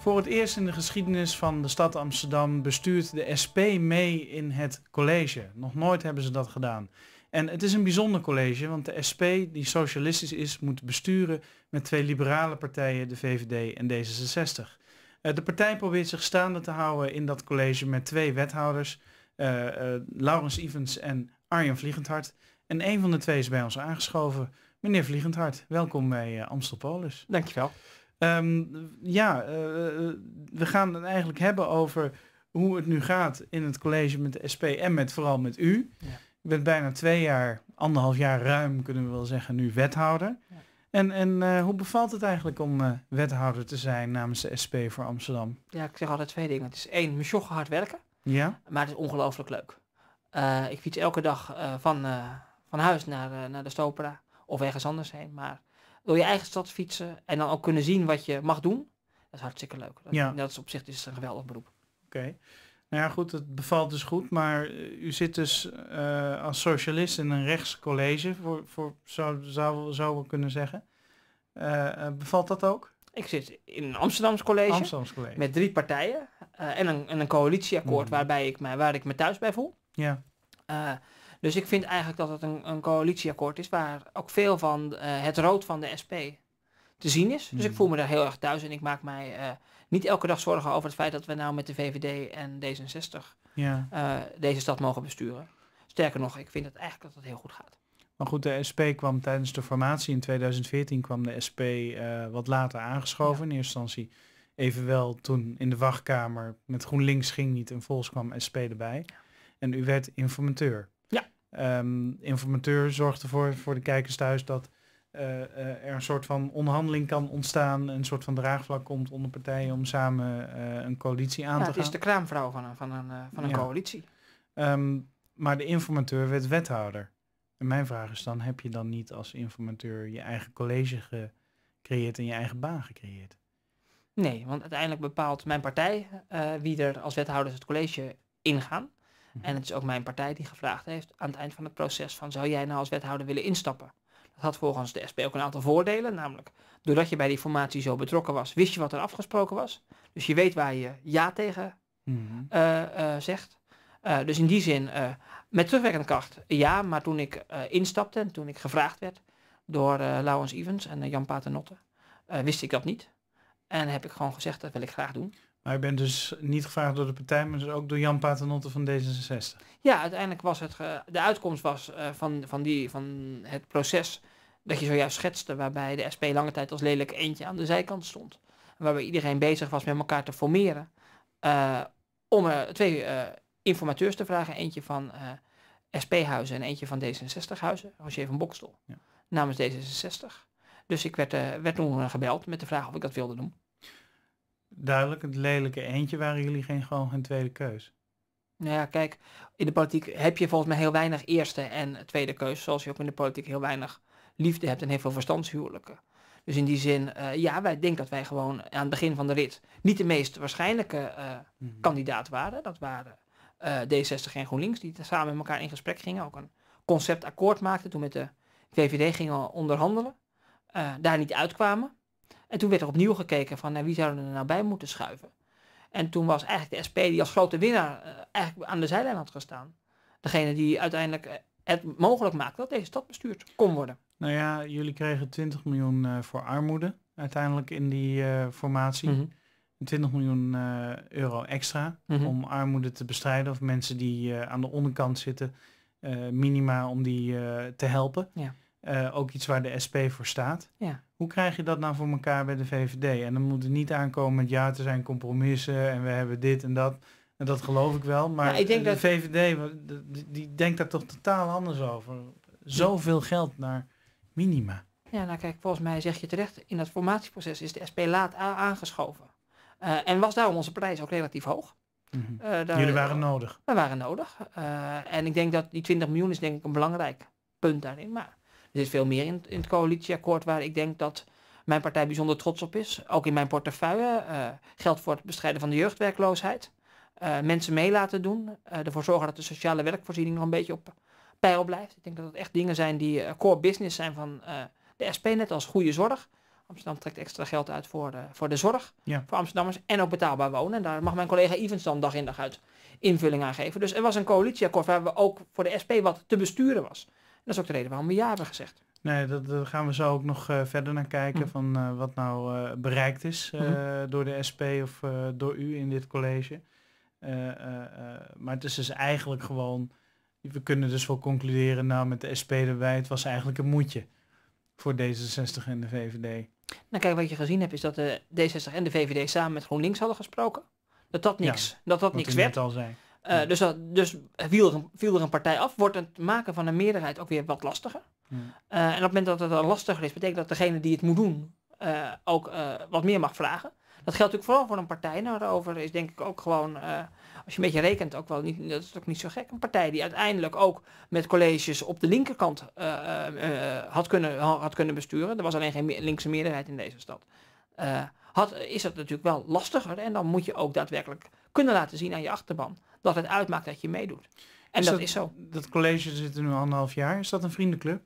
Voor het eerst in de geschiedenis van de stad Amsterdam bestuurt de SP mee in het college. Nog nooit hebben ze dat gedaan. En het is een bijzonder college, want de SP, die socialistisch is, moet besturen met twee liberale partijen, de VVD en D66. Eh, de partij probeert zich staande te houden in dat college met twee wethouders, eh, eh, Laurens Ivens en Arjen Vliegendhart. En een van de twee is bij ons aangeschoven. Meneer Vliegendhart, welkom bij uh, Amstelpolis. Dankjewel. Ehm, ja, eh, eh, eh, we gaan het eigenlijk hebben over hoe het nu gaat in het college met de SP en met, vooral met u. Ik ben bijna twee jaar, anderhalf jaar ruim kunnen we wel zeggen, nu wethouder. En, en hoe bevalt het eigenlijk om wethouder te zijn namens de SP voor Amsterdam? Ja, ik zeg altijd twee dingen. Het is één, mijn hard werken. Ja. Maar het is ongelooflijk leuk. ik fiets elke dag van, van huis naar, naar de Stopera of ergens anders heen. Maar door je eigen stad fietsen en dan ook kunnen zien wat je mag doen. Dat is hartstikke leuk. Dat, ja. dat is op zich is een geweldig beroep. Oké. Nou ja, goed, het bevalt dus goed, maar eh, u zit dus eh, als socialist in een rechtscollege, voor, voor, zou, zou, zou we kunnen zeggen. Eh, bevalt dat ook? Ik zit in een Amsterdams college, Amsterdams college. met drie partijen en, een, en een coalitieakkoord mhm. waarbij ik mij waar ik me thuis bij voel. Ja. Dus ik vind eigenlijk dat het een, een coalitieakkoord is waar ook veel van eh, het rood van de SP te zien is. Dus ik hmm. voel me daar heel erg thuis en ik maak mij eh, niet elke dag zorgen over het feit dat we nou met de VVD en D66 ja. Eh, deze stad mogen besturen. Sterker nog, ik vind het eigenlijk dat het heel goed gaat. Maar goed, de SP kwam tijdens de formatie in 2014 kwam de SP wat later aangeschoven. In eerste instantie evenwel toen in de wachtkamer met GroenLinks ging niet en volgens kwam SP erbij. En u werd informateur. Ehm, informateur zorgt ervoor voor de kijkers thuis dat eh, eh, er een soort van onhandeling kan ontstaan, een soort van draagvlak komt onder partijen om samen eh, een coalitie aan te gaan. Het is de kraamvrouw van een, van een, van een coalitie. Ehm, maar de informateur werd wethouder. En mijn vraag is dan, heb je dan niet als informateur je eigen college gecreëerd en je eigen baan gecreëerd? Nee, want uiteindelijk bepaalt mijn partij wie er als wethouders het college ingaan. Mhm. En het is ook mijn partij die gevraagd heeft aan het eind van het proces van zou jij nou als wethouder willen instappen? Dat had volgens de SP ook een aantal voordelen, namelijk doordat je bij die formatie zo betrokken was, wist je wat er afgesproken was. Dus je weet waar je ja tegen mhm. eh, eh, zegt. Eh, dus in die zin, met terugwerkende kracht, ja, maar toen ik instapte en toen ik gevraagd werd door Laurens Evans en Jan Paternotte, wist ik dat niet. En heb ik gewoon gezegd, dat wil ik graag doen. Maar je bent dus niet gevraagd door de partij, maar dus ook door Jan Paternotte van D66. Ja, uiteindelijk was het, de uitkomst was eh, van, van, die, van het proces dat je zojuist schetste, waarbij de SP lange tijd als lelijk eentje aan de zijkant stond. Waarbij iedereen bezig was met elkaar te formeren. Eh, om uh, twee informateurs te vragen, eentje van SP-huizen en eentje van D66-huizen, Roger van Bokstel, ja. namens D66. Dus ik werd, werd toen gebeld met de vraag of ik dat wilde doen. Duidelijk, het lelijke eentje waren jullie geen, gewoon een tweede keus. Nou ja, kijk, in de politiek heb je volgens mij heel weinig eerste en tweede keus, zoals je ook in de politiek heel weinig liefde hebt en heel veel verstandshuwelijken. Dus in die zin, eh, ja, wij denken dat wij gewoon aan het begin van de rit niet de meest waarschijnlijke uh, kandidaat waren. Dat waren eh, D60 en GroenLinks, die samen met elkaar in gesprek gingen, ook een conceptakkoord maakten, toen met de VVD gingen onderhandelen, daar niet uitkwamen. En toen werd er opnieuw gekeken van nou, wie zouden er nou bij moeten schuiven. En toen was eigenlijk de SP die als grote winnaar eh, eigenlijk aan de zijlijn had gestaan. Degene die uiteindelijk eh, het mogelijk maakte dat deze stad bestuurd kon worden. Nou ja, jullie kregen 20 miljoen eh, voor armoede uiteindelijk in die formatie. 20 mhm. miljoen euro extra mhm. om armoede te bestrijden of mensen die aan de onderkant zitten, minima om die te helpen. Ja. ook iets waar de SP voor staat. Ja. Hoe krijg je dat nou voor elkaar bij de VVD? En dan moet het niet aankomen met ja, er zijn compromissen en we hebben dit en dat. En dat geloof ik wel. Maar ik denk de VVD, die denkt daar toch totaal anders over. Zoveel geld naar minima. Ja, nou kijk, volgens mij zeg je terecht, in dat formatieproces is de SP laat aangeschoven. Uh, en was daarom onze prijs ook relatief hoog. Mhm. Eh, Jullie waren nodig. We waren nodig. Eh, en ik denk dat die 20 miljoen is denk ik een belangrijk punt daarin. Maar er zit veel meer in, in het coalitieakkoord waar ik denk dat mijn partij bijzonder trots op is. Ook in mijn portefeuille eh, geld voor het bestrijden van de jeugdwerkloosheid. Eh, mensen mee laten doen. Eh, ervoor zorgen dat de sociale werkvoorziening nog een beetje op peil blijft. Ik denk dat dat echt dingen zijn die core business zijn van de SP, net als goede zorg. Amsterdam trekt extra geld uit voor de, voor de zorg voor Amsterdammers en ook betaalbaar wonen. En daar mag mijn collega Ivens dan dag in dag uit invulling aan geven. Dus er was een coalitieakkoord waar we ook voor de SP wat te besturen was dat is ook de reden waarom we ja hebben gezegd. Nee, dat, gaan we zo ook nog eh, verder naar kijken mm. van eh, wat nou eh, bereikt is mm-hmm. door de SP of door u in dit college. maar het is dus eigenlijk gewoon, we kunnen dus wel concluderen, nou met de SP erbij, het was eigenlijk een moedje voor D66 en de VVD. Nou kijk, wat je gezien hebt is dat de d 60 en de VVD samen met GroenLinks hadden gesproken. Dat dat niks, dat dat niks werd. Al zijn. Eh, dus, dat, dus viel er, een, viel, er een, partij af, wordt het maken van een meerderheid ook weer wat lastiger. Eh, en op het moment dat het al lastiger is, betekent dat degene die het moet doen eh, ook wat meer mag vragen. Dat geldt natuurlijk vooral voor een partij. Nou, daarover is denk ik ook gewoon, als je een beetje rekent, ook wel niet, dat is ook niet zo gek. Een partij die uiteindelijk ook met colleges op de linkerkant had, kunnen, had kunnen besturen. Er was alleen geen linkse meerderheid in deze stad. Had, is dat natuurlijk wel lastiger en dan moet je ook daadwerkelijk kunnen laten zien aan je achterban dat het uitmaakt dat je meedoet. En dat, is zo. Dat college zit er nu anderhalf jaar. Is dat een vriendenclub?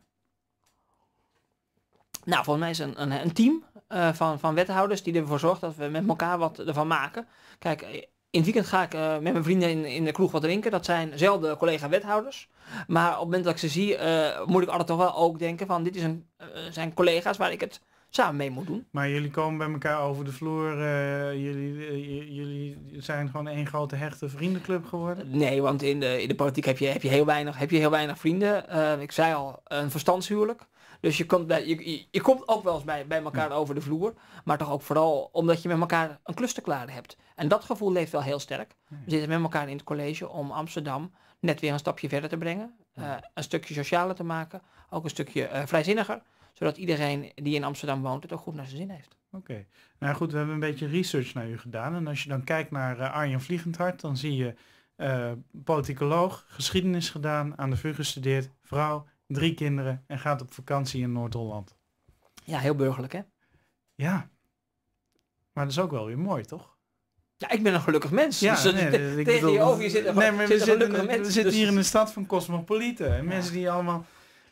Nou, volgens mij is een, een, team eh, van, van wethouders die ervoor zorgt dat we met elkaar wat ervan maken. Kijk, eh, in het weekend ga ik eh, met mijn vrienden in, in, de kroeg wat drinken. Dat zijn zelden collega wethouders. Maar op het moment dat ik ze zie, moet ik altijd toch wel ook denken van dit is een, zijn collega's waar ik het samen mee moet doen. Maar jullie komen bij elkaar over de vloer. Eh, jullie, eh, jullie zijn gewoon één grote hechte vriendenclub geworden. Nee, want in de, in de politiek heb je, heb je, heel, weinig, heb je heel weinig vrienden. Eh, ik zei al, een verstandshuwelijk. Dus je komt, bij, je, je, komt ook wel eens bij, bij elkaar over de vloer. Maar toch ook vooral omdat je met elkaar een klus hebt. En dat gevoel leeft wel heel sterk. We zitten met elkaar in het college om Amsterdam net weer een stapje verder te brengen. een stukje socialer te maken. Ook een stukje vrijzinniger zodat iedereen die in Amsterdam woont het ook goed naar zijn zin heeft. Oké. Nou goed, we hebben een beetje research naar u gedaan. En als je dan kijkt naar uh, Arjen Vliegendhart, dan zie je uh, politicoloog, geschiedenis gedaan, aan de VU gestudeerd, vrouw, drie kinderen en gaat op vakantie in Noord-Holland. Ja, heel burgerlijk hè? Ja. Maar dat is ook wel weer mooi, toch? Ja, ik ben een gelukkig mens. Ja, dus, nee, over je zit een, nee, maar we, zitten, dus- hier in de stad van cosmopolieten. mensen die allemaal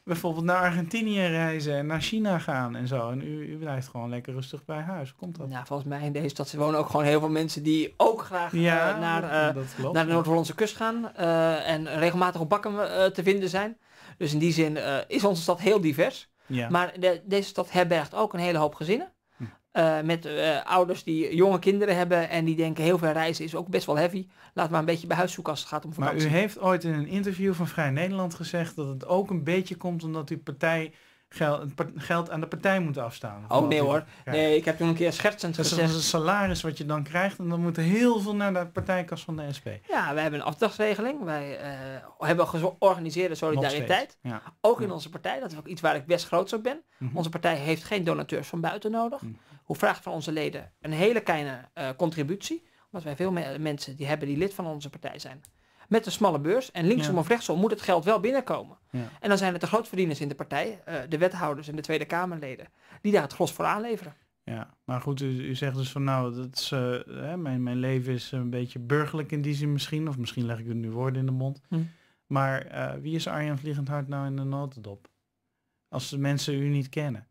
bijvoorbeeld naar Argentinië reizen en naar China gaan en zo. En u, u blijft gewoon lekker rustig bij huis. Komt dat? Nou, volgens mij in deze stad wonen ook gewoon heel veel mensen die ook graag ja, eh, naar, uh, naar de Noord-Hollandse kust gaan. Eh, en regelmatig op bakken te vinden zijn. Dus in die zin is onze stad heel divers. Ja. Maar de, deze stad herbergt ook een hele hoop gezinnen. Eh, met eh, ouders die jonge kinderen hebben en die denken heel veel reizen is ook best wel heavy. Laat maar een beetje bij huis zoeken als het gaat om vakantie. Maar u heeft ooit in een interview van Vrij Nederland gezegd dat het ook een beetje komt omdat uw partij geld, aan de partij moet afstaan. Oh nee hoor. Nee, ik heb toen een keer schertsend dat gezegd. Dat is een salaris wat je dan krijgt en dan moet heel veel naar de partijkas van de SP. Ja, we hebben een afdrachtsregeling. Wij eh, hebben georganiseerde solidariteit. Ook in onze partij. Dat is ook iets waar ik best groot op ben. Mhm. Onze partij heeft geen donateurs van buiten nodig. Mhm hoe vraagt van onze leden een hele kleine eh, contributie. Omdat wij veel meer mensen die hebben die lid van onze partij zijn. Met een smalle beurs. En linksom of rechtsom moet het geld wel binnenkomen. En dan zijn het de grootverdieners in de partij, eh, de wethouders en de Tweede Kamerleden, die daar het gros voor aanleveren. Ja, maar goed, u, zegt dus van nou, dat is, eh, hè, mijn, mijn leven is een beetje burgerlijk in die zin misschien, of misschien leg ik er nu woorden in de mond. Hm. Maar wie is Arjan Vliegendhart nou in de notendop? Als de mensen u niet kennen.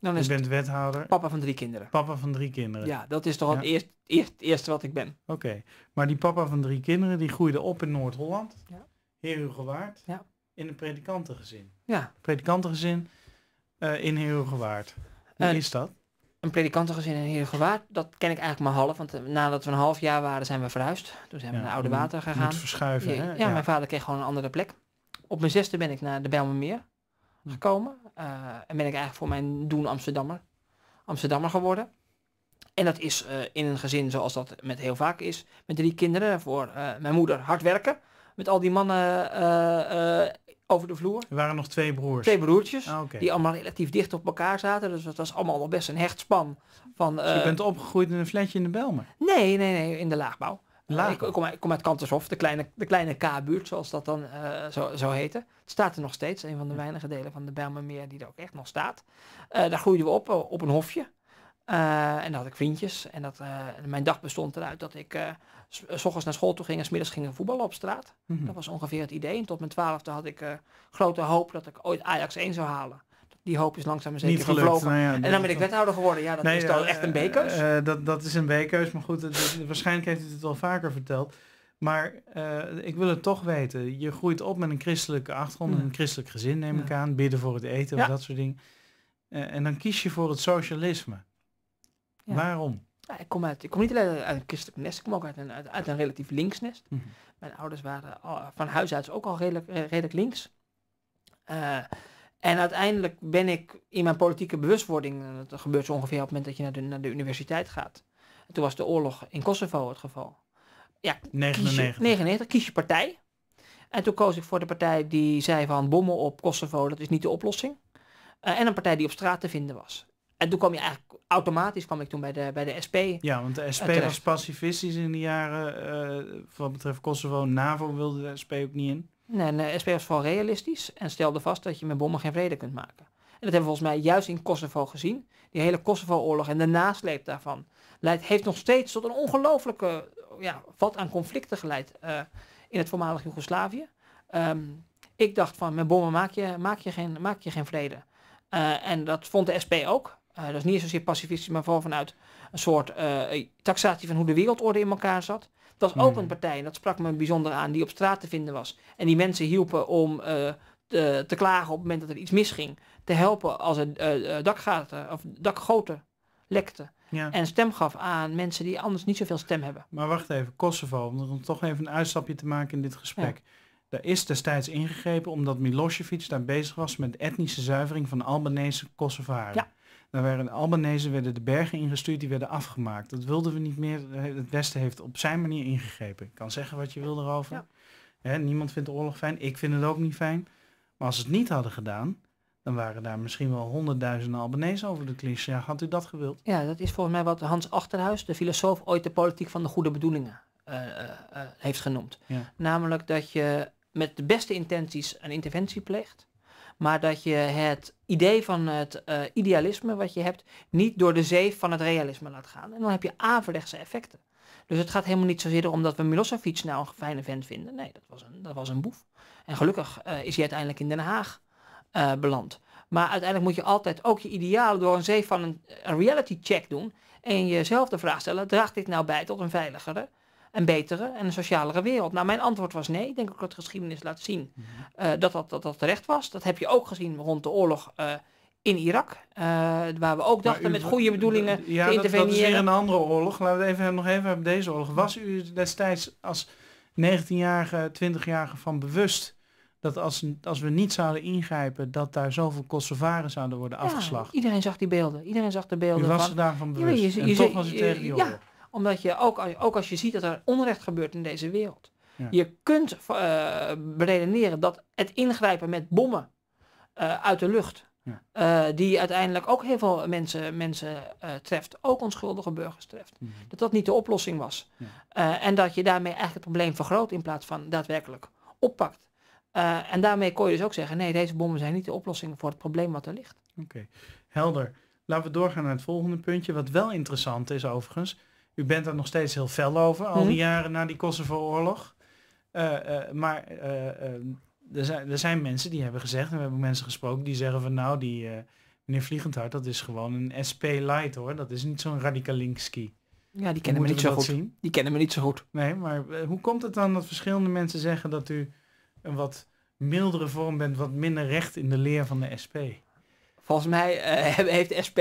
Dan is je bent wethouder. Papa van drie kinderen. Papa van drie kinderen. Ja, dat is toch het eerst, eerst, eerste wat ik ben. Oké, maar die papa van drie kinderen die groeide op in Noord-Holland. Ja. Ja. In een predikantengezin. Ja. Predikantengezin uh, in Herugewaard. Hoe is dat? Een predikantengezin in Herugewaard, dat ken ik eigenlijk maar half. Want eh, nadat we een half jaar waren zijn we verhuisd. Toen zijn we naar Oude Water gegaan. Moet verschuiven, ja, hè? ja, mijn vader kreeg gewoon een andere plek. Op mijn zesde ben ik naar de Bijlmermeer Hmm. gekomen. Eh, en ben ik eigenlijk voor mijn doen Amsterdammer, Amsterdammer geworden. En dat is eh, in een gezin zoals dat met heel vaak is. Met drie kinderen. Voor eh, mijn moeder hard werken. Met al die mannen over de vloer. Er waren nog twee broers. Twee broertjes, ah, die allemaal relatief dicht op elkaar zaten. Dus dat was allemaal wel best een hecht span Van, dus je bent opgegroeid in een flatje in de Belmen? Nee, nee, nee, in de laagbouw. Ik, kom, uit Kantershof, de kleine, de kleine K-buurt, zoals dat dan uh, zo, zo heette. Het staat er nog steeds, een van de weinige delen van de Bijlmermeer die er ook echt nog staat. Eh, daar groeiden we op, eh, op een hofje. en daar had ik vriendjes. En dat, mijn dag bestond eruit dat ik s ochtends naar school toe ging en smiddags ging voetballen op straat. Mhm. Dat was ongeveer het idee. En tot mijn twaalfde had ik grote hoop dat ik ooit Ajax 1 zou halen die hoop is langzaam nou en zeker niet Nou en dan ben ik wethouder geworden. Ja, dat is dan eh, echt een beker. keus eh, eh, dat, dat is een B-keus, maar goed, het, waarschijnlijk heeft hij het wel vaker verteld. Maar ik wil het toch weten. Je groeit op met een christelijke achtergrond, hmm. een christelijk gezin neem ik aan, bidden voor het eten of dat soort dingen. en dan kies je voor het socialisme. Waarom? ik, kom uit, ik kom niet alleen uit een christelijk nest, ik kom ook uit een, uit, een relatief links nest. Mhm. Mijn ouders waren van huis uit ook al redelijk, redelijk links. En uiteindelijk ben ik in mijn politieke bewustwording, dat gebeurt zo ongeveer op het moment dat je naar de, naar de universiteit gaat. En toen was de oorlog in Kosovo het geval. Ja, 99. Kies je, 99, kies je partij. En toen koos ik voor de partij die zei van bommen op Kosovo, dat is niet de oplossing. Eh, en een partij die op straat te vinden was. En toen kwam je eigenlijk automatisch kwam ik toen bij de, bij de SP. Ja, want de SP eh, was pacifistisch in de jaren eh, wat betreft Kosovo. NAVO wilde de SP ook niet in. En de SP was vooral realistisch en stelde vast dat je met bommen geen vrede kunt maken. En dat hebben we volgens mij juist in Kosovo gezien. Die hele Kosovo-oorlog en de nasleep daarvan heeft nog steeds tot een ongelooflijke ja, vat aan conflicten geleid eh, in het voormalig Joegoslavië. Ehm, ik dacht van met bommen maak je, maak je, geen, maak je geen vrede. Eh, en dat vond de SP ook. Eh, dat is niet zozeer pacifistisch, maar vooral vanuit een soort taxatie van hoe de wereldorde in elkaar zat was ook een hmm. partij, en dat sprak me bijzonder aan, die op straat te vinden was. En die mensen hielpen om eh, te, te, klagen op het moment dat er iets misging. Te helpen als er eh, eh, dakgaten of dakgoten lekten. En stem gaf aan mensen die anders niet zoveel stem hebben. Maar wacht even, Kosovo, om toch even een uitstapje te maken in dit gesprek. Daar is destijds ingegrepen omdat Milosevic daar bezig was met etnische zuivering van Albanese Kosovaren. Ja. Dan werden Albanese werden de bergen ingestuurd, die werden afgemaakt. Dat wilden we niet meer. Eh, het Westen heeft op zijn manier ingegrepen. Ik kan zeggen wat je wil erover. Hè, niemand vindt de oorlog fijn. Ik vind het ook niet fijn. Maar als ze het niet hadden gedaan, dan waren daar misschien wel honderdduizenden Albanese over de cliché. Ja, had u dat gewild? Ja, dat is volgens mij wat Hans Achterhuis, de filosoof, ooit de politiek van de goede bedoelingen eh, eh, heeft genoemd. Namelijk dat je met de beste intenties een interventie pleegt maar dat je het idee van het eh, idealisme wat je hebt niet door de zeef van het realisme laat gaan. En dan heb je averechtse effecten. Dus het gaat helemaal niet zozeer zitten omdat we Milosevic nou een fijne vent vinden. Nee, dat was een, dat was een boef. En gelukkig eh, is hij uiteindelijk in Den Haag eh, beland. Maar uiteindelijk moet je altijd ook je idealen door een zeef van een, een reality check doen. En jezelf de vraag stellen, draagt dit nou bij tot een veiligere een betere en een socialere wereld? Nou, mijn antwoord was nee. Ik denk ook dat de geschiedenis laat zien mhm. eh, dat, dat, dat terecht was. Dat heb je ook gezien rond de oorlog eh, in Irak. Eh, waar we ook dachten met goede bedoelingen ja, te interveneren. dat is weer een andere oorlog. Laten we het even, nog even hebben deze oorlog. Was u destijds als 19-jarige, 20-jarige van bewust dat als, als we niet zouden ingrijpen, dat daar zoveel Kosovaren zouden worden ja, afgeslacht. Iedereen zag die beelden. Iedereen zag de beelden. U was van, daarvan bewust. Ja, je, je, en toch was u tegen die oorlog. Ja, omdat je ook, ook als je ziet dat er onrecht gebeurt in deze wereld. Je kunt uh, beredeneren dat het ingrijpen met bommen eh, uit de lucht, eh, die uiteindelijk ook heel veel mensen, mensen treft, ook onschuldige burgers treft, mhm. dat dat niet de oplossing was. en dat je daarmee eigenlijk het probleem vergroot in plaats van daadwerkelijk oppakt. en daarmee kon je dus ook zeggen, nee, deze bommen zijn niet de oplossing voor het probleem wat er ligt. Oké, helder. Laten we doorgaan naar het volgende puntje, wat wel interessant is overigens. U bent daar nog steeds heel fel over, al die mhm. jaren na die Kosovo-oorlog. Eh, eh, maar eh, er, zijn, er zijn mensen die hebben gezegd, en we hebben mensen gesproken, die zeggen van nou, die meneer Vliegendhart, dat is gewoon een SP-light hoor. Dat is niet zo'n radicaal Ja, die kennen me niet zo goed. Zien? Die kennen me niet zo goed. Nee, maar hoe komt het dan dat verschillende mensen zeggen dat u een wat mildere vorm bent, wat minder recht in de leer van de SP? Volgens mij uh, heeft de SP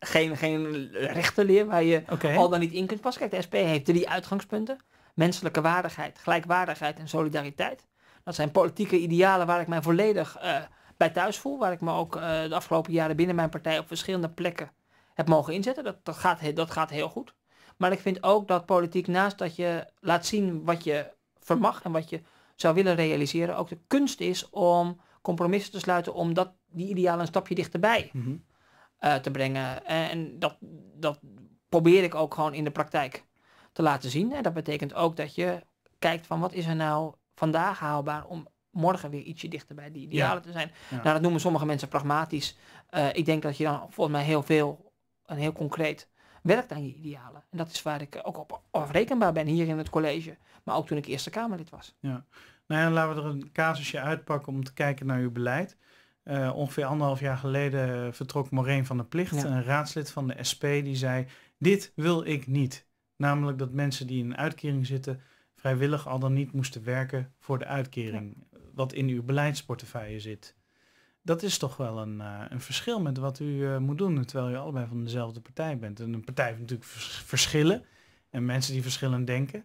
geen, geen rechten waar je al dan niet in kunt passen. Kijk, de SP heeft drie uitgangspunten. Menselijke waardigheid, gelijkwaardigheid en solidariteit. Dat zijn politieke idealen waar ik mij volledig eh, bij thuis voel. Waar ik me ook eh, de afgelopen jaren binnen mijn partij op verschillende plekken heb mogen inzetten. Dat, dat, gaat, dat gaat heel goed. Maar ik vind ook dat politiek naast dat je laat zien wat je vermag en wat je zou willen realiseren, ook de kunst is om compromissen te sluiten om dat, die idealen een stapje dichterbij mhm uh, te brengen. En dat, dat probeer ik ook gewoon in de praktijk te laten zien. En dat betekent ook dat je kijkt van wat is er nou vandaag haalbaar om morgen weer ietsje dichter bij die idealen te zijn. Nou, dat noemen sommige mensen pragmatisch. Eh, ik denk dat je dan volgens mij heel veel en heel concreet werkt aan je idealen. En dat is waar ik ook op afrekenbaar ben hier in het college, maar ook toen ik Eerste Kamerlid was. Ja. Nou ja, laten we er een casusje uitpakken om te kijken naar uw beleid. Eh, ongeveer anderhalf jaar geleden vertrok Moreen van der Plicht, een raadslid van de SP, die zei, dit wil ik niet. Namelijk dat mensen die in een uitkering zitten vrijwillig al dan niet moesten werken voor de uitkering, wat in uw beleidsportefeuille zit. Dat is toch wel een, eh, een verschil met wat u eh, moet doen, terwijl u allebei van dezelfde partij bent. En een partij heeft natuurlijk verschillen en mensen die verschillend denken.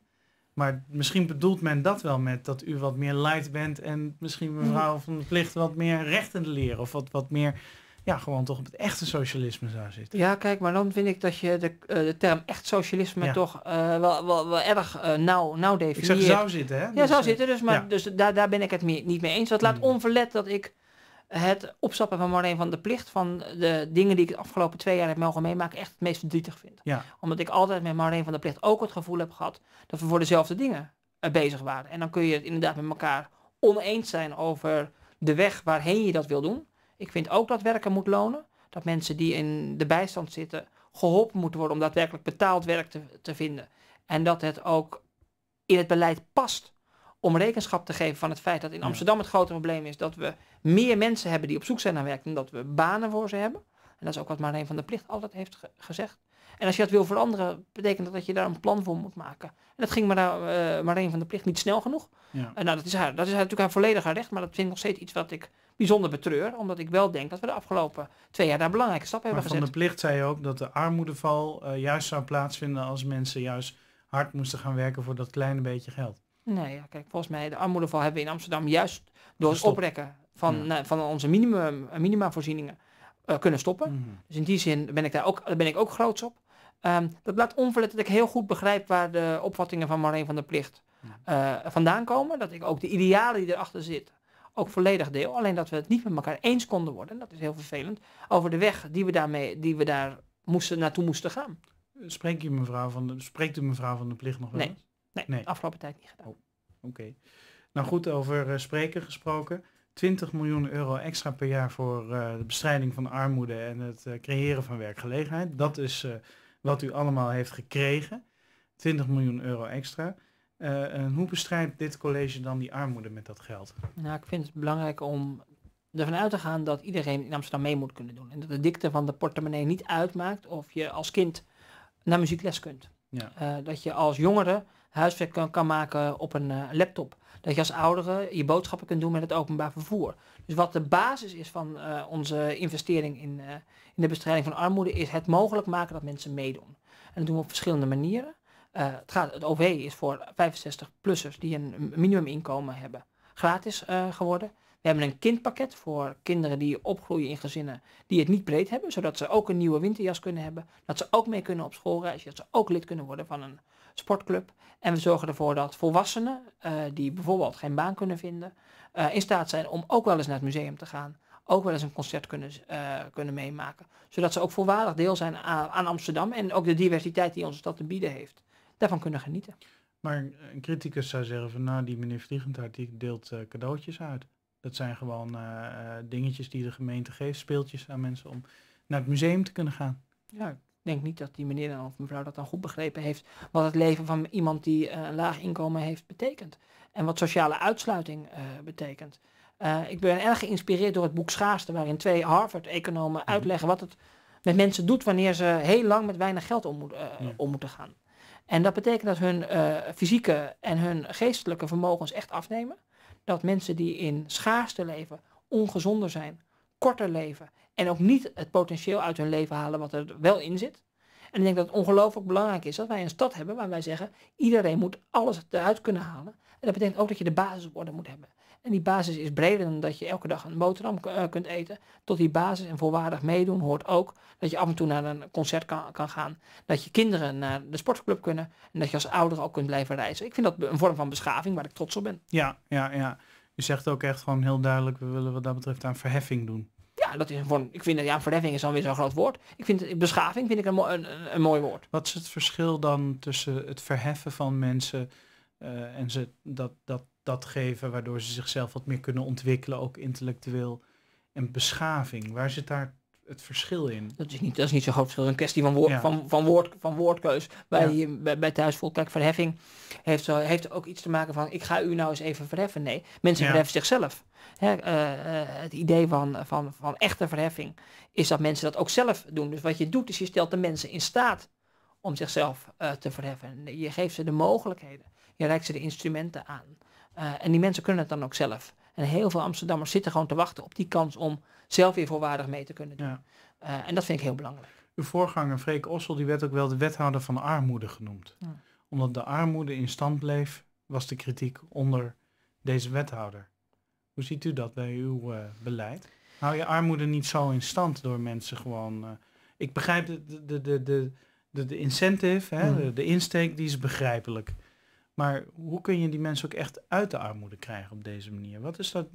Maar misschien bedoelt men dat wel met dat u wat meer light bent en misschien mhm. mevrouw van de plicht wat meer rechten leren of wat, wat meer ja, gewoon toch op het echte socialisme zou zitten. Ja, kijk, maar dan vind ik dat je de, eh, de term echt socialisme toch eh, wel, wel, wel, erg eh, nauw, nauw definieert. Ik zeg zou zitten, hè? Ja, zou dus, zitten, dus, maar, dus daar, daar ben ik het niet mee eens. Dat laat mhm. onverlet dat ik het opstappen van Marleen van de plicht van de dingen die ik de afgelopen twee jaar heb mogen meemaken, echt het meest verdrietig vind. Omdat ik altijd met Marleen van de plicht ook het gevoel heb gehad dat we voor dezelfde dingen eh, bezig waren. En dan kun je het inderdaad met elkaar oneens zijn over de weg waarheen je dat wil doen. Ik vind ook dat werken moet lonen. Dat mensen die in de bijstand zitten geholpen moeten worden om daadwerkelijk betaald werk te, te vinden. En dat het ook in het beleid past om rekenschap te geven van het feit dat in Amsterdam het grote probleem is dat we meer mensen hebben die op zoek zijn naar werk dan dat we banen voor ze hebben. En dat is ook wat Marleen van der Plicht altijd heeft gezegd. En als je dat wil veranderen, betekent dat dat je daar een plan voor moet maken. En dat ging maar uh, eh, Marleen van der Plicht niet snel genoeg. Ja. En nou, dat is, haar, dat is natuurlijk haar volledig recht, maar dat vind ik nog steeds iets wat ik bijzonder betreur. Omdat ik wel denk dat we de afgelopen twee jaar daar belangrijke stappen hebben van gezet. Van de Plicht zei ook dat de armoedeval eh, juist zou plaatsvinden als mensen juist hard moesten gaan werken voor dat kleine beetje geld. Nee, ja, kijk, volgens mij de armoedeval hebben we in Amsterdam juist door het oprekken van, eh, van onze minimum, eh, minimavoorzieningen eh, kunnen stoppen. Mhm. Dus in die zin ben ik daar ook, ben ik ook groots op. Ehm, dat laat onverlet dat ik heel goed begrijp waar de opvattingen van Marleen van der Plicht vandaan komen. Dat ik ook de idealen die erachter zitten ook volledig deel. Alleen dat we het niet met elkaar eens konden worden. dat is heel vervelend. Over de weg die we, daarmee, die we daar moesten, naartoe moesten gaan. Spreek je mevrouw van de, spreekt u mevrouw van de Plicht nog wel eens? Nee, de afgelopen tijd niet gedaan. Oh, oké. Nou goed, over uh, spreken gesproken. 20 miljoen euro extra per jaar voor eh, de bestrijding van armoede en het eh, creëren van werkgelegenheid. Dat is wat u allemaal heeft gekregen. 20 miljoen euro extra. en hoe bestrijdt dit college dan die armoede met dat geld? Nou, ik vind het belangrijk om ervan uit te gaan dat iedereen in Amsterdam mee moet kunnen doen. En dat de dikte van de portemonnee niet uitmaakt of je als kind naar muziekles kunt. Ja. dat je als jongere huiswerk kan, maken op een eh, laptop. Dat je als oudere je boodschappen kunt doen met het openbaar vervoer. Dus wat de basis is van eh, onze investering in, eh, in de bestrijding van armoede is het mogelijk maken dat mensen meedoen. En dat doen we op verschillende manieren. het, gaat, het OV is voor 65-plussers die een minimuminkomen hebben gratis geworden. We hebben een kindpakket voor kinderen die opgroeien in gezinnen die het niet breed hebben, zodat ze ook een nieuwe winterjas kunnen hebben, dat ze ook mee kunnen op schoolreisje. dat ze ook lid kunnen worden van een sportclub. En we zorgen ervoor dat volwassenen eh, die bijvoorbeeld geen baan kunnen vinden, eh, in staat zijn om ook wel eens naar het museum te gaan. Ook wel eens een concert kunnen, eh, kunnen meemaken. Zodat ze ook volwaardig deel zijn aan, Amsterdam en ook de diversiteit die onze stad te bieden heeft. Daarvan kunnen genieten. Maar een criticus zou zeggen van nou die meneer Vliegendhart die deelt cadeautjes uit. Dat zijn gewoon dingetjes die de gemeente geeft, speeltjes aan mensen om naar het museum te kunnen gaan. Ja, denk niet dat die meneer of mevrouw dat dan goed begrepen heeft. Wat het leven van iemand die eh, een laag inkomen heeft betekent. En wat sociale uitsluiting eh, betekent. Eh, ik ben erg geïnspireerd door het boek Schaarste, waarin twee Harvard-economen mhm. uitleggen wat het met mensen doet wanneer ze heel lang met weinig geld om, moet, om moeten gaan. En dat betekent dat hun fysieke en hun geestelijke vermogens echt afnemen. Dat mensen die in schaarste leven ongezonder zijn, korter leven, en ook niet het potentieel uit hun leven halen wat er wel in zit. En ik denk dat het ongelooflijk belangrijk is dat wij een stad hebben waar wij zeggen, iedereen moet alles eruit kunnen halen. En dat betekent ook dat je de basis op orde moet hebben. En die basis is breder dan dat je elke dag een boterham eh, kunt eten. Tot die basis en voorwaardig meedoen hoort ook dat je af en toe naar een concert kan, kan gaan. Dat je kinderen naar de sportclub kunnen. En dat je als ouder ook kunt blijven reizen. Ik vind dat een vorm van beschaving waar ik trots op ben. Ja, ja, ja. U zegt ook echt gewoon heel duidelijk, we willen wat dat betreft aan verheffing doen. Ja, dat is gewoon, ik vind, ja, verheffing is dan weer zo'n groot woord. Ik vind beschaving vind ik een, een, een mooi woord. Wat is het verschil dan tussen het verheffen van mensen eh, en ze dat, dat, dat geven waardoor ze zichzelf wat meer kunnen ontwikkelen, ook intellectueel, en beschaving? Waar zit daar het verschil in. Dat is niet, dat is niet zo groot verschil. Een kwestie van, woord, van, van, woord, van woordkeus. Bij, ja. bij, bij kijk, verheffing heeft, zo, eh, heeft ook iets te maken van ik ga u nou eens even verheffen. Nee, mensen verheffen zichzelf. Hè, eh, eh, het idee van, van, van echte verheffing is dat mensen dat ook zelf doen. Dus wat je doet is je stelt de mensen in staat om zichzelf te verheffen. Je geeft ze de mogelijkheden. Je reikt ze de instrumenten aan. en die mensen kunnen het dan ook zelf. En heel veel Amsterdammers zitten gewoon te wachten op die kans om zelf weer voorwaardig mee te kunnen doen. Ja. Eh, en dat vind ik heel belangrijk. Uw voorganger Freek Ossel die werd ook wel de wethouder van armoede genoemd. Ja. Omdat de armoede in stand bleef, was de kritiek onder deze wethouder. Hoe ziet u dat bij uw eh, beleid? Hou je armoede niet zo in stand door mensen gewoon... Eh, ik begrijp de, de, de, de, de, de incentive, hè, de insteek, die is begrijpelijk. Maar hoe kun je die mensen ook echt uit de armoede krijgen op deze manier? Wat is dat,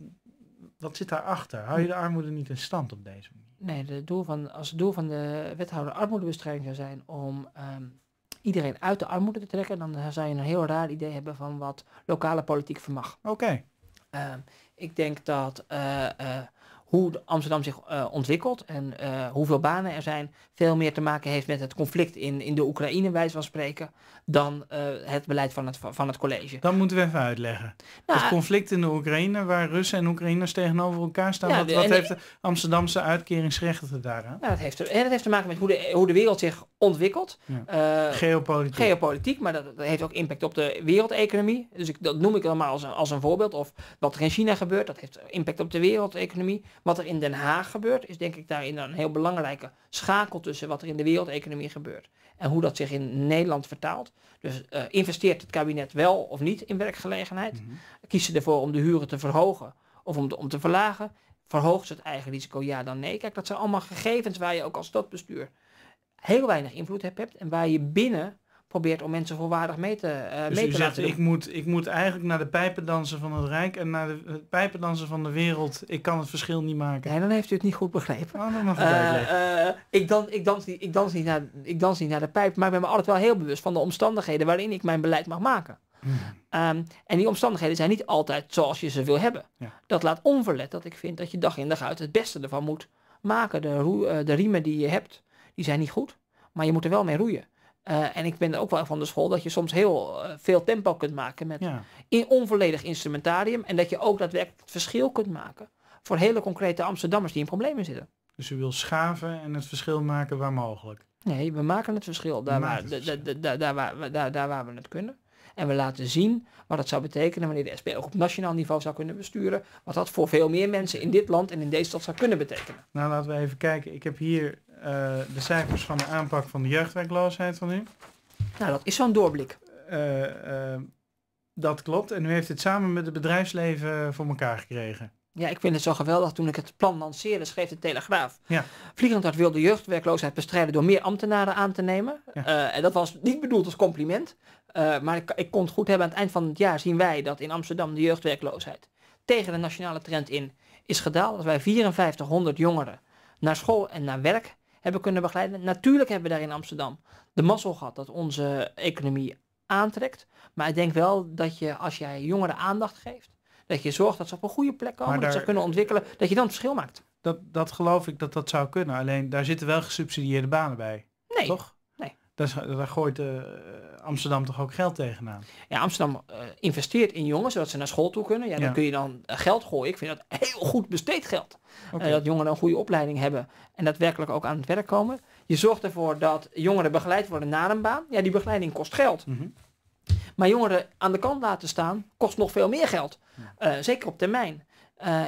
wat zit daarachter? Hou je de armoede niet in stand op deze manier? Nee, de doel van, als het doel van de wethouder armoedebestrijding zou zijn om ehm, iedereen uit de armoede te trekken, dan zou je een heel raar idee hebben van wat lokale politiek vermag. Oké. Ehm, ik denk dat eh, eh, hoe Amsterdam zich uh, ontwikkelt en uh, hoeveel banen er zijn, veel meer te maken heeft met het conflict in, in de Oekraïne, wijze van spreken, dan uh, het beleid van het, van het college. Dat moeten we even uitleggen. Nou, het conflict in de Oekraïne, waar Russen en Oekraïners tegenover elkaar staan, wat, heeft de Amsterdamse uitkeringsrechten daaraan? Nou, dat, heeft, er, dat heeft te maken met hoe de, hoe de wereld zich ontwikkeld. Eh, geopolitiek. Geopolitiek, maar dat, dat, heeft ook impact op de wereldeconomie. Dus ik, dat noem ik dan maar als een, als een voorbeeld. Of wat er in China gebeurt, dat heeft impact op de wereldeconomie. Wat er in Den Haag gebeurt, is denk ik daarin een heel belangrijke schakel tussen wat er in de wereldeconomie gebeurt. En hoe dat zich in Nederland vertaalt. Dus eh, investeert het kabinet wel of niet in werkgelegenheid? Mhm. Kiezen ervoor om de huren te verhogen of om, om te verlagen? Verhoogt ze het eigen risico ja dan nee? Kijk, dat zijn allemaal gegevens waar je ook als stadsbestuur heel weinig invloed hebt, hebt en waar je binnen probeert om mensen volwaardig mee te, uh, dus mee u te zegt, Ik moet, ik moet eigenlijk naar de pijpendansen van het Rijk en naar de, pijpen pijpendansen van de wereld. Ik kan het verschil niet maken. Nee, dan heeft u het niet goed begrepen. Nou, dan eh, eh, ik, dan, ik, dans niet, ik, dans niet naar, ik dans niet naar de pijp, maar ik ben me altijd wel heel bewust van de omstandigheden waarin ik mijn beleid mag maken. Hmm. Ehm, en die omstandigheden zijn niet altijd zoals je ze wil hebben. Dat laat onverlet dat ik vind dat je dag in dag uit het beste ervan moet maken. De, de riemen die je hebt die zijn niet goed. Maar je moet er wel mee roeien. Eh, en ik ben er ook wel van de school dat je soms heel eh, veel tempo kunt maken met in onvolledig instrumentarium. En dat je ook daadwerkelijk het verschil kunt maken voor hele concrete Amsterdammers die in problemen zitten. Dus u wil schaven en het verschil maken waar mogelijk? Nee, we maken het verschil daar, waar, we het kunnen. En we laten zien wat het zou betekenen wanneer de SP ook op nationaal niveau zou kunnen besturen. Wat dat voor veel meer mensen in dit land en in deze stad zou kunnen betekenen. Nou, laten we even kijken. Ik heb hier eh, de cijfers van de aanpak van de jeugdwerkloosheid van u. Nou, dat is zo'n doorblik. Eh, eh, dat klopt. En u heeft het samen met het bedrijfsleven voor elkaar gekregen. Ja, ik vind het zo geweldig. Toen ik het plan lanceerde, schreef de Telegraaf. Ja. Vliegendhart wil de jeugdwerkloosheid bestrijden door meer ambtenaren aan te nemen. en dat was niet bedoeld als compliment. maar ik, ik kon het goed hebben. Aan het eind van het jaar zien wij dat in Amsterdam de jeugdwerkloosheid tegen de nationale trend in is gedaald. Als wij 5400 jongeren naar school en naar werk hebben kunnen begeleiden. Natuurlijk hebben we daar in Amsterdam de mazzel gehad dat onze economie aantrekt. Maar ik denk wel dat je als jij jongeren aandacht geeft, dat je zorgt dat ze op een goede plek komen, daar, dat ze kunnen ontwikkelen, dat je dan het verschil maakt. Dat, dat geloof ik dat dat zou kunnen. Alleen daar zitten wel gesubsidieerde banen bij. Nee, toch? Daar, gooit eh, Amsterdam toch ook geld tegenaan? Ja, Amsterdam eh, investeert in jongeren zodat ze naar school toe kunnen. Ja, dan kun je dan eh, geld gooien. Ik vind dat heel goed besteed geld. dat jongeren een goede opleiding hebben en daadwerkelijk ook aan het werk komen. Je zorgt ervoor dat jongeren begeleid worden naar een baan. Ja, die begeleiding kost geld. Mhm. Maar jongeren aan de kant laten staan kost nog veel meer geld. zeker op termijn.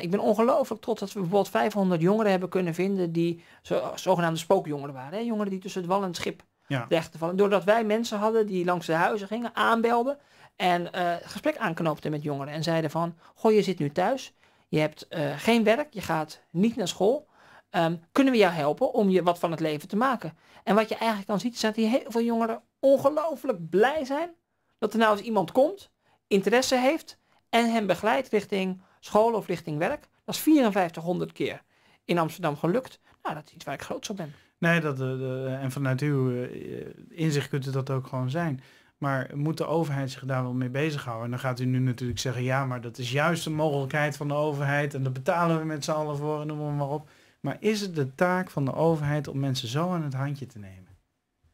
ik ben ongelooflijk trots dat we bijvoorbeeld 500 jongeren hebben kunnen vinden die zo, zogenaamde spookjongeren waren. Hè? Jongeren die tussen het wal en het schip ja. weg Doordat wij mensen hadden die langs de huizen gingen, aanbelden en eh, gesprek aanknoopten met jongeren. En zeiden van, goh, je zit nu thuis, je hebt eh, geen werk, je gaat niet naar school. Ehm, kunnen we jou helpen om je wat van het leven te maken? En wat je eigenlijk dan ziet, is dat die heel veel jongeren ongelooflijk blij zijn dat er nou eens iemand komt, interesse heeft en hem begeleidt richting school of richting werk. Dat is 5400 keer in Amsterdam gelukt. Nou, dat is iets waar ik groot zo ben. Nee, dat, eh, de, eh, en vanuit uw eh, inzicht kunt u dat ook gewoon zijn. Maar moet de overheid zich daar wel mee bezighouden? En dan gaat u nu natuurlijk zeggen, ja, maar dat is juist de mogelijkheid van de overheid en daar betalen we met z'n allen voor en noem maar op. Maar is het de taak van de overheid om mensen zo aan het handje te nemen?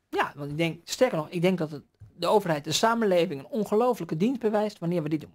Ja, want ik denk, sterker nog, ik denk dat de overheid de samenleving een ongelofelijke dienst bewijst wanneer we dit doen.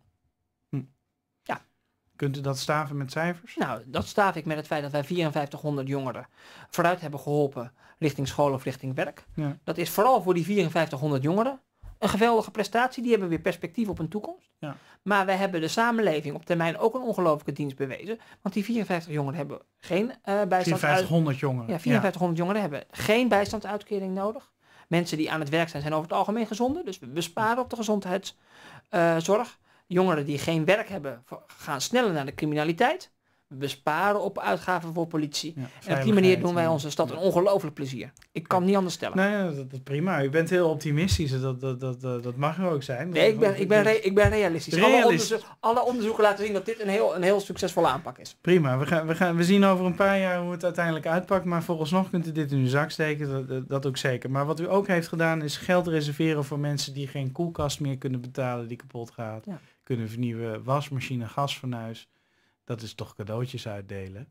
Kunt u dat staven met cijfers? Nou, dat staaf ik met het feit dat wij 5400 jongeren vooruit hebben geholpen richting school of richting werk. Ja. Dat is vooral voor die 5400 jongeren een geweldige prestatie. Die hebben weer perspectief op een toekomst. Ja. Maar we hebben de samenleving op termijn ook een ongelofelijke dienst bewezen. Want die 54 jongeren hebben geen uh, bijstand. 5400 jongeren. Ja, 5400 jongeren hebben geen bijstandsuitkering nodig. Mensen die aan het werk zijn, zijn over het algemeen gezonder. Dus we besparen op de gezondheidszorg. Eh, Jongeren die geen werk hebben gaan sneller naar de criminaliteit. We besparen op uitgaven voor politie. en op die manier doen wij onze stad een ongelooflijk plezier. Ik kan niet anders stellen. Nee, dat is prima. U bent heel optimistisch. Dat, dat, dat, dat mag er ook zijn. Nee, ik ben, ik ben, ik ben realistisch. Alle, alle, onderzoeken laten zien dat dit een heel, een heel succesvolle aanpak is. Prima. We, gaan, we, gaan, we zien over een paar jaar hoe het uiteindelijk uitpakt. Maar volgens nog kunt u dit in uw zak steken. Dat, dat ook zeker. Maar wat u ook heeft gedaan is geld reserveren voor mensen die geen koelkast meer kunnen betalen die kapot gaat. Ja kunnen vernieuwen, wasmachine, gasfornuis. Dat is toch cadeautjes uitdelen.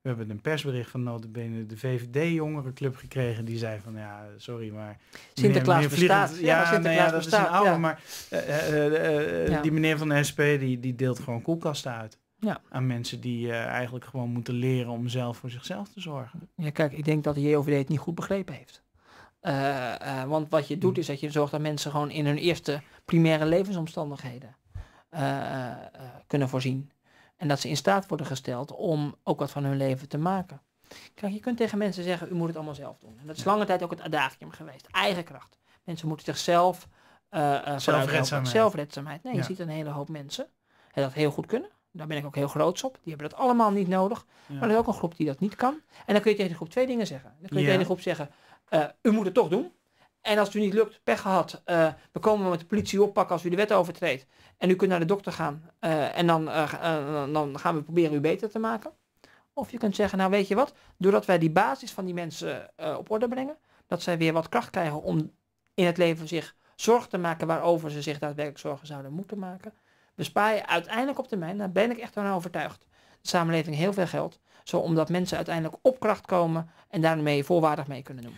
We hebben een persbericht van notabene de VVD-jongerenclub gekregen. Die zei van, ja, sorry, maar... Sinterklaas meneer, Ja, Sinterklaas nou dat is een oude, maar eh, eh, eh, die meneer van de SP, die, die deelt gewoon koelkasten uit. Aan mensen die eigenlijk gewoon moeten leren om zelf voor zichzelf te zorgen. Ja, kijk, ik denk dat de JOVD het niet goed begrepen heeft. want wat je doet hmm. is dat je zorgt dat mensen gewoon in hun eerste primaire levensomstandigheden eh, eh, eh, kunnen voorzien. En dat ze in staat worden gesteld om ook wat van hun leven te maken. Kijk, je kunt tegen mensen zeggen, u moet het allemaal zelf doen. En dat is lange tijd ook het adagium geweest. Eigen kracht. Mensen moeten zichzelf... Uh, zelfredzaamheid. Nee, je ziet een hele hoop mensen die dat heel goed kunnen. Daar ben ik ook heel groots op. Die hebben dat allemaal niet nodig. Maar er is ook een groep die dat niet kan. En dan kun je tegen de groep twee dingen zeggen. Dan kun je tegen de groep zeggen, u moet het toch doen. En als het u niet lukt, pech gehad, uh, we komen met de politie oppakken als u de wet overtreedt. En u kunt naar de dokter gaan eh, en eh, dan, dan gaan we proberen u beter te maken. Of je kunt zeggen, nou weet je wat, doordat wij die basis van die mensen op orde brengen, dat zij weer wat kracht krijgen om in het leven zich zorgen te maken waarover ze zich daadwerkelijk zorgen zouden moeten maken, bespaar je uiteindelijk op termijn, daar ben ik echt van overtuigd, de samenleving heel veel geld, zo omdat mensen uiteindelijk op kracht komen en daarmee voorwaardig mee kunnen doen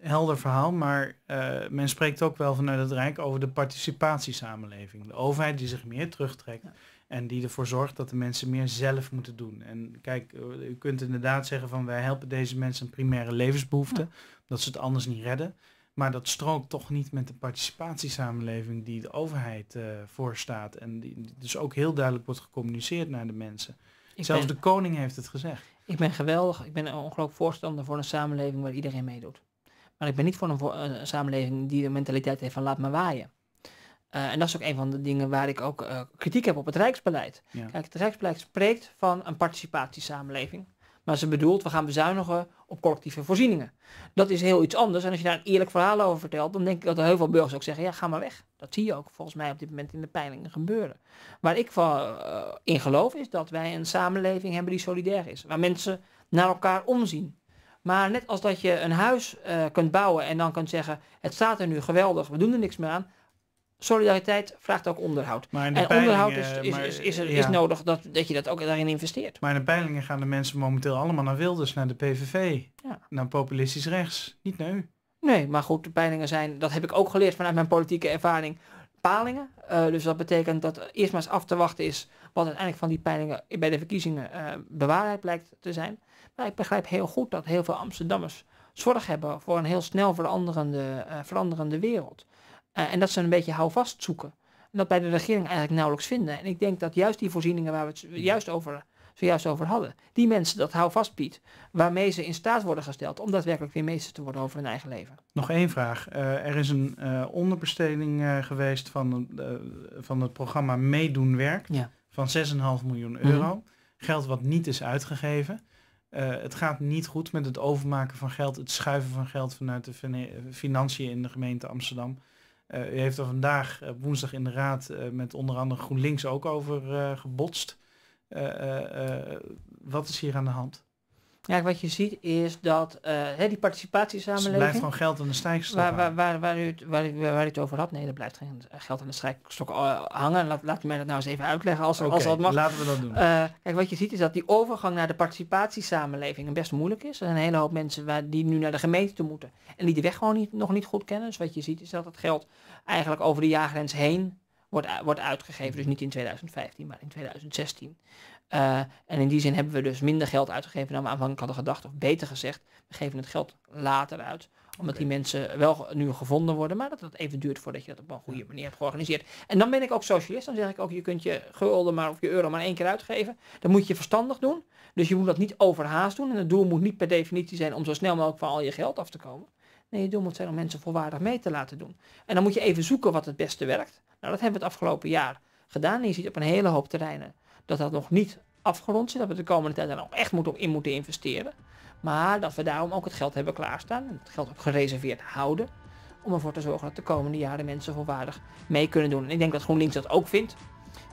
helder verhaal, maar eh, men spreekt ook wel vanuit het Rijk over de participatiesamenleving. De overheid die zich meer terugtrekt en die ervoor zorgt dat de mensen meer zelf moeten doen. En kijk, eh, u kunt inderdaad zeggen van wij helpen deze mensen een primaire levensbehoefte, dat ze het anders niet redden. Maar dat strookt toch niet met de participatiesamenleving die de overheid uh, voorstaat. En die dus ook heel duidelijk wordt gecommuniceerd naar de mensen. Zelfs de koning heeft het gezegd. Ik ben geweldig, ik ben een ongelooflijk voorstander voor een samenleving waar iedereen meedoet. Maar ik ben niet voor een, eh, samenleving die de mentaliteit heeft van laat me waaien. Eh, en dat is ook een van de dingen waar ik ook eh, kritiek heb op het Rijksbeleid. Kijk, het Rijksbeleid spreekt van een participatiesamenleving. Maar ze bedoelt, we gaan bezuinigen op collectieve voorzieningen. Dat is heel iets anders. En als je daar een eerlijk verhaal over vertelt, dan denk ik dat er heel veel burgers ook zeggen, ja, ga maar weg. Dat zie je ook volgens mij op dit moment in de peilingen gebeuren. Waar ik van, in geloof is dat wij een samenleving hebben die solidair is. Waar mensen naar elkaar omzien. Maar net als dat je een huis eh, kunt bouwen en dan kunt zeggen, het staat er nu geweldig, we doen er niks meer aan. Solidariteit vraagt ook onderhoud. en peilingen, onderhoud is, is, maar, is, eh, nodig dat, dat je dat ook daarin investeert. Maar in de peilingen gaan de mensen momenteel allemaal naar Wilders, naar de PVV, ja. naar populistisch rechts, niet naar u. Nee, maar goed, de peilingen zijn, dat heb ik ook geleerd vanuit mijn politieke ervaring, peilingen. Eh, dus dat betekent dat eerst maar eens af te wachten is wat uiteindelijk van die peilingen bij de verkiezingen eh, bewaarheid blijkt te zijn. Maar ik begrijp heel goed dat heel veel Amsterdammers zorg hebben voor een heel snel veranderende, eh, veranderende wereld. en dat ze een beetje houvast zoeken. En dat bij de regering eigenlijk nauwelijks vinden. En ik denk dat juist die voorzieningen waar we het juist over juist over hadden. Die mensen dat houvast Piet waarmee ze in staat worden gesteld om daadwerkelijk weer meester te worden over hun eigen leven. Nog één vraag. Eh, er is een eh, onderbesteding eh, geweest van, van het programma Meedoen Werk van 6,5 miljoen mhm. euro. Geld wat niet is uitgegeven. het gaat niet goed met het overmaken van geld, het schuiven van geld vanuit de financiën in de gemeente Amsterdam. u heeft er vandaag woensdag in de raad met onder andere GroenLinks ook over gebotst. Eh, eh, eh, wat is hier aan de hand? Ja, wat je ziet is dat hè, die participatiesamenleving... Dus blijft gewoon geld aan de strijkstok waar, waar, waar, u het, waar, het over had, nee, dat blijft geen geld aan de strijkstok hangen. Laat, laat mij dat nou eens even uitleggen als, als dat mag. laten we dat doen. kijk, wat je ziet is dat die overgang naar de participatiesamenleving best moeilijk is. Er zijn een hele hoop mensen waar, die nu naar de gemeente toe moeten. En die de weg gewoon nog niet goed kennen. Dus wat je ziet is dat het geld eigenlijk over de jaargrens heen wordt, wordt uitgegeven. Dus niet in 2015, maar in 2016. Eh, en in die zin hebben we dus minder geld uitgegeven dan we aanvankelijk hadden gedacht. Of beter gezegd, we geven het geld later uit omdat die mensen wel nu gevonden worden, maar dat het even duurt voordat je dat op een goede manier hebt georganiseerd. En dan ben ik ook socialist. Dan zeg ik ook, je kunt je gulden maar of je euro maar één keer uitgeven. dan moet je verstandig doen. Dus je moet dat niet overhaast doen. En het doel moet niet per definitie zijn om zo snel mogelijk van al je geld af te komen. Nee, je doel moet zijn om mensen volwaardig mee te laten doen. En dan moet je even zoeken wat het beste werkt. Nou, dat hebben we het afgelopen jaar gedaan. En je ziet op een hele hoop terreinen dat dat nog niet afgerond zit. Dat we de komende tijd daar nog echt moeten in moeten investeren. Maar dat we daarom ook het geld hebben klaarstaan. En het geld ook gereserveerd houden. Om ervoor te zorgen dat de komende jaren mensen volwaardig mee kunnen doen. En ik denk dat GroenLinks dat ook vindt.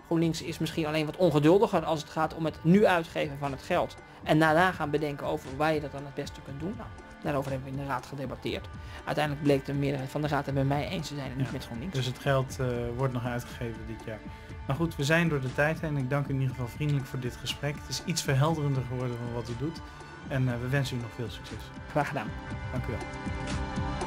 GroenLinks is misschien alleen wat ongeduldiger als het gaat om het nu uitgeven van het geld. En daarna gaan bedenken over waar je dat dan het beste kunt doen. Nou, Daarover hebben we in de raad gedebatteerd. Uiteindelijk bleek de meerderheid van de raad het met mij eens te zijn en niet ja. met GroenLinks. Dus het geld eh, wordt nog uitgegeven dit jaar. Maar goed, we zijn door de tijd heen. Ik dank u in ieder geval vriendelijk voor dit gesprek. Het is iets verhelderender geworden van wat u doet. En eh, we wensen u nog veel succes. Graag gedaan. Dank u wel.